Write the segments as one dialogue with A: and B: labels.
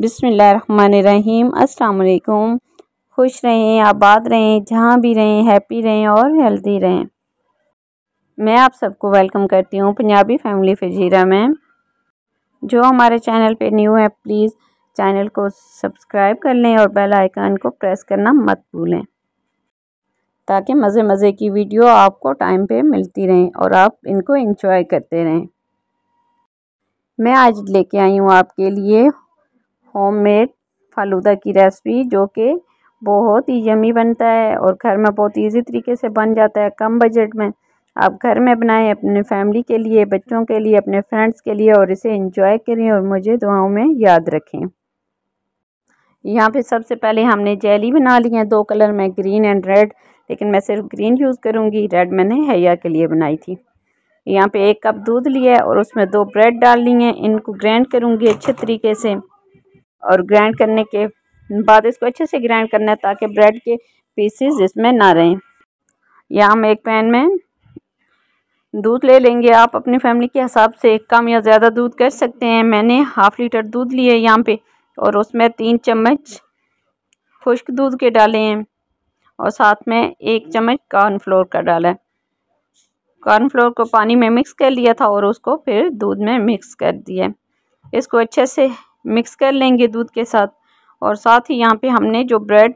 A: बिसमीम अल्लाम खुश रहें आबाद रहें जहाँ भी रहें हैप्पी रहें और हेल्दी रहें मैं आप सबको वेलकम करती हूँ पंजाबी फैमिली फजीरा में जो हमारे चैनल पे न्यू है प्लीज़ चैनल को सब्सक्राइब कर लें और बेल आइकन को प्रेस करना मत भूलें ताकि मज़े मज़े की वीडियो आपको टाइम पे मिलती रहें और आप इनको इंजॉय करते रहें मैं आज लेके आई हूँ आपके लिए होममेड फालूदा की रेसिपी जो कि बहुत ही यमी बनता है और घर में बहुत ईजी तरीके से बन जाता है कम बजट में आप घर में बनाएं अपने फैमिली के लिए बच्चों के लिए अपने फ्रेंड्स के लिए और इसे इंजॉय करें और मुझे दुआओं में याद रखें यहाँ पे सबसे पहले हमने जेली बना ली है दो कलर में ग्रीन एंड रेड लेकिन मैं सिर्फ ग्रीन यूज़ करूँगी रेड मैंने हैया के लिए बनाई थी यहाँ पे एक कप दूध लिया है और उसमें दो ब्रेड डाल ली हैं इनको ग्रैंड करूँगी अच्छे तरीके से और ग्राइंड करने के बाद इसको अच्छे से ग्राइंड करना है ताकि ब्रेड के पीसेस इसमें ना रहें या हम एक पैन में दूध ले लेंगे आप अपनी फैमिली के हिसाब से कम या ज़्यादा दूध कर सकते हैं मैंने हाफ़ लीटर दूध लिए यहाँ पे और उसमें तीन चम्मच खुश्क दूध के डाले हैं और साथ में एक चम्मच कॉर्नफ्लोर का डाला है कॉर्नफ्लोर को पानी में मिक्स कर लिया था और उसको फिर दूध में मिक्स कर दिया इसको अच्छे से मिक्स कर लेंगे दूध के साथ और साथ ही यहाँ पे हमने जो ब्रेड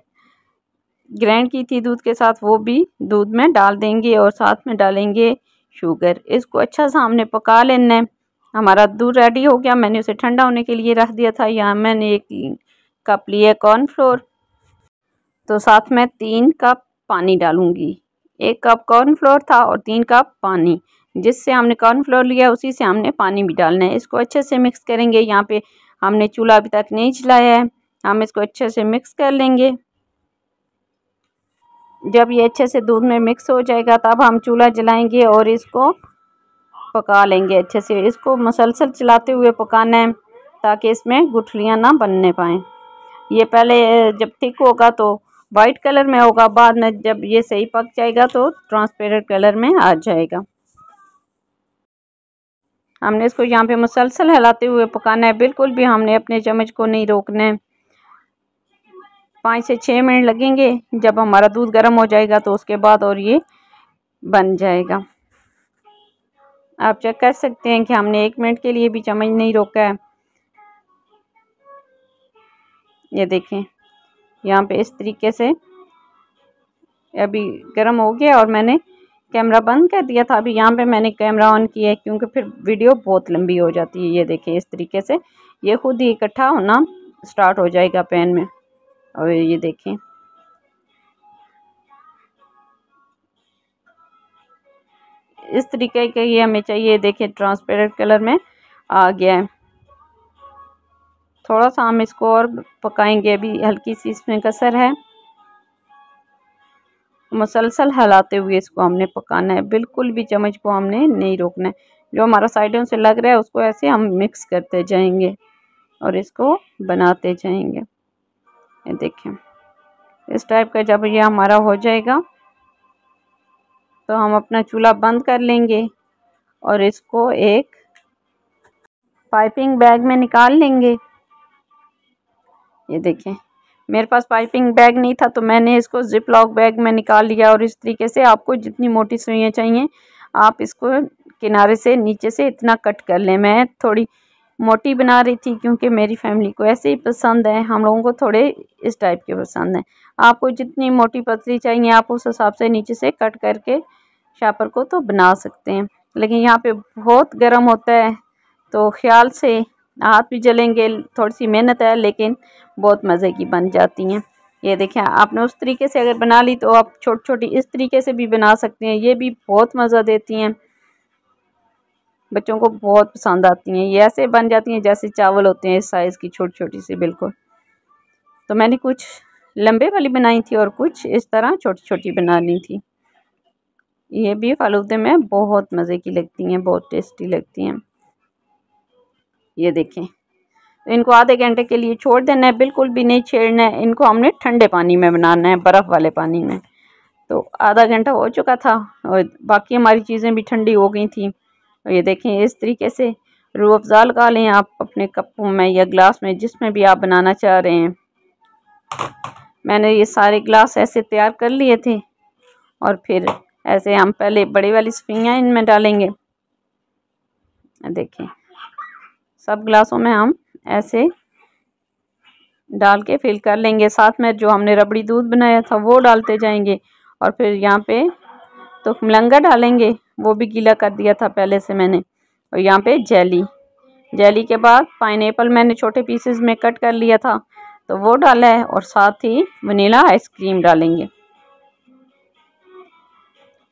A: ग्रैंड की थी दूध के साथ वो भी दूध में डाल देंगे और साथ में डालेंगे शुगर इसको अच्छा सा हमने पका लेना है हमारा दूध रेडी हो गया मैंने उसे ठंडा होने के लिए रख दिया था यहाँ मैंने एक कप लिया कॉर्नफ्लोर तो साथ में तीन कप पानी डालूंगी एक कप कॉर्नफ्लोर था और तीन कप पानी जिससे हमने कॉर्नफ्लोर लिया उसी से हमने पानी भी डालना है इसको अच्छे से मिक्स करेंगे यहाँ पे हमने चूल्हा अभी तक नहीं चलाया है हम इसको अच्छे से मिक्स कर लेंगे जब ये अच्छे से दूध में मिक्स हो जाएगा तब हम चूल्हा जलाएंगे और इसको पका लेंगे अच्छे से इसको मसलसल चलाते हुए पकाना है ताकि इसमें गुठलियाँ ना बनने पाएँ ये पहले जब थिक होगा तो वाइट कलर में होगा बाद में जब ये सही पक जाएगा तो ट्रांसपेरेंट कलर में आ जाएगा हमने इसको यहाँ पे मुसलसल हिलाते हुए पकाना है बिल्कुल भी हमने अपने चम्मच को नहीं रोकना है पाँच से छः मिनट लगेंगे जब हमारा दूध गर्म हो जाएगा तो उसके बाद और ये बन जाएगा आप चेक कर सकते हैं कि हमने एक मिनट के लिए भी चम्मच नहीं रोका है ये देखें यहाँ पे इस तरीके से अभी गर्म हो गया और मैंने कैमरा बंद कर दिया था अभी यहाँ पे मैंने कैमरा ऑन किया है क्योंकि फिर वीडियो बहुत लंबी हो जाती है ये देखिए इस तरीके से ये खुद ही इकट्ठा होना स्टार्ट हो जाएगा पेन में और ये देखें इस तरीके के ये हमें चाहिए देखें ट्रांसपेरेंट कलर में आ गया है थोड़ा सा हम इसको और पकाएंगे अभी हल्की सी इसमें कसर है मसलसल हिलाते हुए इसको हमने पकाना है बिल्कुल भी चम्मच को हमने नहीं रोकना है जो हमारा साइडों से लग रहा है उसको ऐसे हम मिक्स करते जाएंगे और इसको बनाते जाएंगे ये देखें इस टाइप का जब ये हमारा हो जाएगा तो हम अपना चूल्हा बंद कर लेंगे और इसको एक पाइपिंग बैग में निकाल लेंगे ये देखें मेरे पास पाइपिंग बैग नहीं था तो मैंने इसको जिप लॉक बैग में निकाल लिया और इस तरीके से आपको जितनी मोटी सुइयाँ चाहिए आप इसको किनारे से नीचे से इतना कट कर लें मैं थोड़ी मोटी बना रही थी क्योंकि मेरी फैमिली को ऐसे ही पसंद है हम लोगों को थोड़े इस टाइप के पसंद हैं आपको जितनी मोटी पतली चाहिए आप उस हिसाब से नीचे से कट करके शापर को तो बना सकते हैं लेकिन यहाँ पे बहुत गर्म होता है तो ख्याल से हाथ भी जलेंगे थोड़ी सी मेहनत है लेकिन बहुत मज़े की बन जाती हैं ये देखें आपने उस तरीके से अगर बना ली तो आप छोटी छोटी इस तरीके से भी बना सकते हैं ये भी बहुत मज़ा देती हैं बच्चों को बहुत पसंद आती हैं ये ऐसे बन जाती हैं जैसे चावल होते हैं इस साइज़ की छोटी छोटी सी बिल्कुल तो मैंने कुछ लंबे वाली बनाई थी और कुछ इस तरह छोटी छोटी बना ली थी ये भी फालूदे में बहुत मज़े की लगती हैं बहुत टेस्टी लगती हैं ये देखें तो इनको आधे घंटे के लिए छोड़ देना है बिल्कुल भी नहीं छेड़ना है इनको हमने ठंडे पानी में बनाना है बर्फ़ वाले पानी में तो आधा घंटा हो चुका था और बाकी हमारी चीज़ें भी ठंडी हो गई थी और ये देखें इस तरीके से रू अफ़ज़ा लगा लें आप अपने कपों में या ग्लास में जिसमें भी आप बनाना चाह रहे हैं मैंने ये सारे ग्लास ऐसे तैयार कर लिए थे और फिर ऐसे हम पहले बड़े वाली स्पियाँ इनमें डालेंगे देखें सब ग्लासों में हम ऐसे डाल के फिल कर लेंगे साथ में जो हमने रबड़ी दूध बनाया था वो डालते जाएंगे और फिर यहाँ पे तो मलंगा डालेंगे वो भी गीला कर दिया था पहले से मैंने और यहाँ पे जेली जेली के बाद पाइन मैंने छोटे पीसेस में कट कर लिया था तो वो डाला है और साथ ही वनीला आइसक्रीम डालेंगे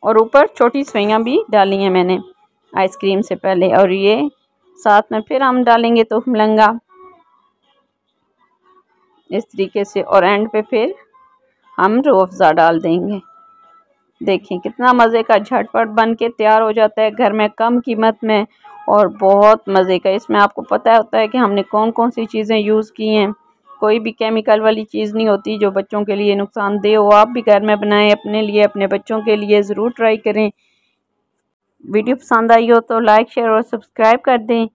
A: और ऊपर छोटी सवैयाँ भी डाली हैं मैंने आइसक्रीम से पहले और ये साथ में फिर हम डालेंगे तो लहंगा इस तरीके से और एंड पे फिर हम अफजा डाल देंगे देखें कितना मज़े का झटपट बन के तैयार हो जाता है घर में कम कीमत में और बहुत मज़े का इसमें आपको पता होता है कि हमने कौन कौन सी चीज़ें यूज़ की हैं कोई भी केमिकल वाली चीज़ नहीं होती जो बच्चों के लिए नुकसानदेह हो आप भी घर में बनाएं अपने लिए अपने बच्चों के लिए ज़रूर ट्राई करें वीडियो पसंद आई हो तो लाइक शेयर और सब्सक्राइब कर दें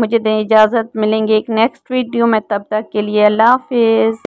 A: मुझे दें इजाज़त मिलेंगे एक नेक्स्ट वीडियो में तब तक के लिए अल्लाह हाफिज़